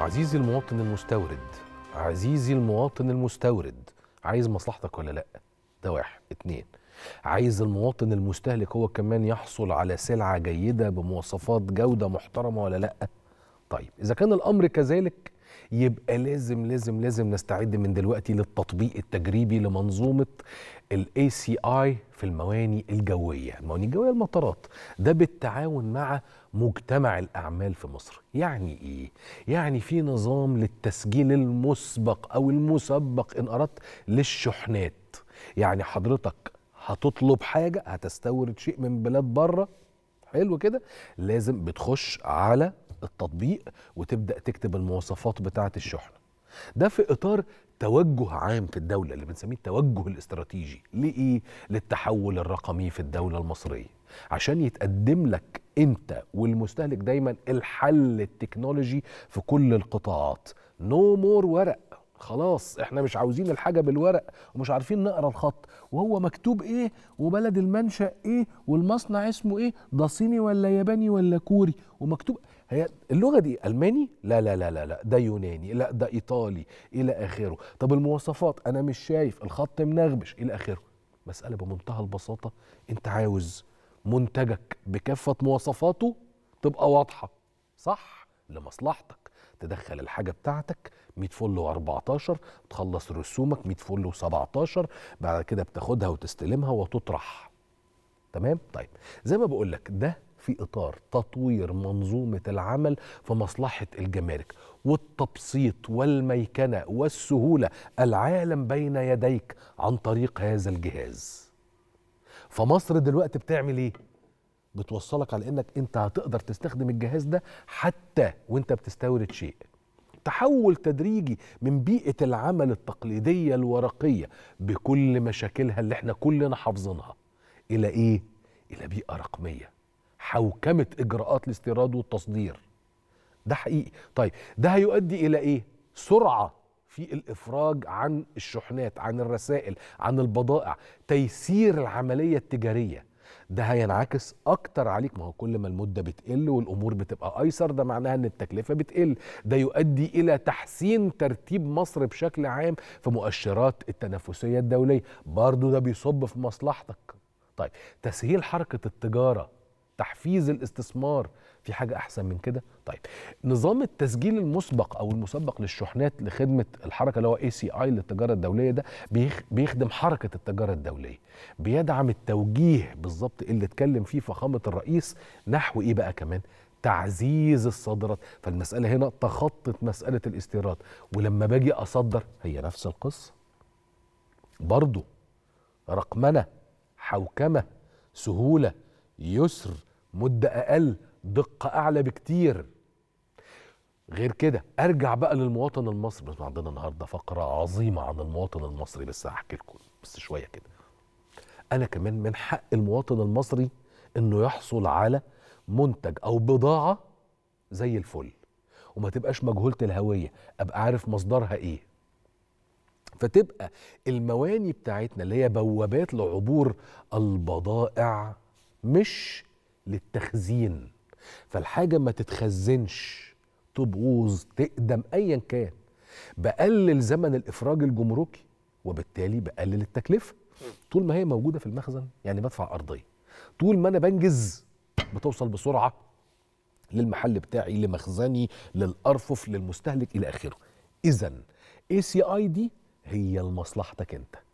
عزيزي المواطن المستورد عزيزي المواطن المستورد عايز مصلحتك ولا لا ده واحد اتنين عايز المواطن المستهلك هو كمان يحصل على سلعة جيدة بمواصفات جودة محترمة ولا لا طيب إذا كان الأمر كذلك يبقى لازم لازم لازم نستعد من دلوقتي للتطبيق التجريبي لمنظومه الاي سي اي في المواني الجويه، المواني الجويه المطارات، ده بالتعاون مع مجتمع الاعمال في مصر، يعني ايه؟ يعني في نظام للتسجيل المسبق او المسبق ان اردت للشحنات، يعني حضرتك هتطلب حاجه هتستورد شيء من بلاد بره حلو كده لازم بتخش على التطبيق وتبدا تكتب المواصفات بتاعه الشحنه ده في اطار توجه عام في الدوله اللي بنسميه التوجه الاستراتيجي لايه للتحول الرقمي في الدوله المصريه عشان يتقدم لك انت والمستهلك دايما الحل التكنولوجي في كل القطاعات نو no مور ورق خلاص احنا مش عاوزين الحاجه بالورق ومش عارفين نقرا الخط وهو مكتوب ايه وبلد المنشا ايه والمصنع اسمه ايه ده صيني ولا ياباني ولا كوري ومكتوب هي اللغه دي الماني لا لا لا لا ده يوناني لا ده ايطالي الى اخره طب المواصفات انا مش شايف الخط منغبش الى اخره مساله بمنتهى البساطه انت عاوز منتجك بكافه مواصفاته تبقى واضحه صح لمصلحتك تدخل الحاجه بتاعتك 100 فل و14 تخلص رسومك 100 فل و17 بعد كده بتاخدها وتستلمها وتطرح تمام طيب زي ما بقول لك ده في اطار تطوير منظومه العمل في مصلحه الجمارك والتبسيط والميكنه والسهوله العالم بين يديك عن طريق هذا الجهاز فمصر دلوقتي بتعمل ايه بتوصلك على انك انت هتقدر تستخدم الجهاز ده حتى وانت بتستورد شيء تحول تدريجي من بيئة العمل التقليدية الورقية بكل مشاكلها اللي احنا كلنا حافظينها إلى إيه؟ إلى بيئة رقمية حوكمة إجراءات الاستيراد والتصدير ده حقيقي طيب ده هيؤدي إلى إيه؟ سرعة في الإفراج عن الشحنات عن الرسائل عن البضائع تيسير العملية التجارية ده هينعكس اكتر عليك ما هو كل ما المده بتقل والامور بتبقى ايسر ده معناها ان التكلفه بتقل ده يؤدي الى تحسين ترتيب مصر بشكل عام في مؤشرات التنافسيه الدوليه برضه ده بيصب في مصلحتك طيب تسهيل حركه التجاره تحفيز الاستثمار في حاجة أحسن من كده؟ طيب نظام التسجيل المسبق أو المسبق للشحنات لخدمة الحركة اللي هو اي سي اي للتجارة الدولية ده بيخدم حركة التجارة الدولية بيدعم التوجيه بالظبط اللي اتكلم فيه فخامة الرئيس نحو إيه بقى كمان؟ تعزيز الصادرات فالمسألة هنا تخطت مسألة الاستيراد ولما باجي أصدر هي نفس القصة برضه رقمنة حوكمة سهولة يسر مدة أقل دقة أعلى بكتير غير كده ارجع بقى للمواطن المصري بس عندنا النهارده فقره عظيمه عن المواطن المصري بس هحكي لكم بس شويه كده انا كمان من حق المواطن المصري انه يحصل على منتج او بضاعه زي الفل وما تبقاش مجهوله الهويه ابقى عارف مصدرها ايه فتبقى المواني بتاعتنا اللي هي بوابات لعبور البضائع مش للتخزين فالحاجة ما تتخزنش تبوظ تقدم أيا كان بقلل زمن الإفراج الجمركي وبالتالي بقلل التكلفة طول ما هي موجودة في المخزن يعني بدفع أرضية طول ما أنا بنجز بتوصل بسرعة للمحل بتاعي لمخزني للأرفف للمستهلك إلى آخره إذا اي سي اي دي هي لمصلحتك انت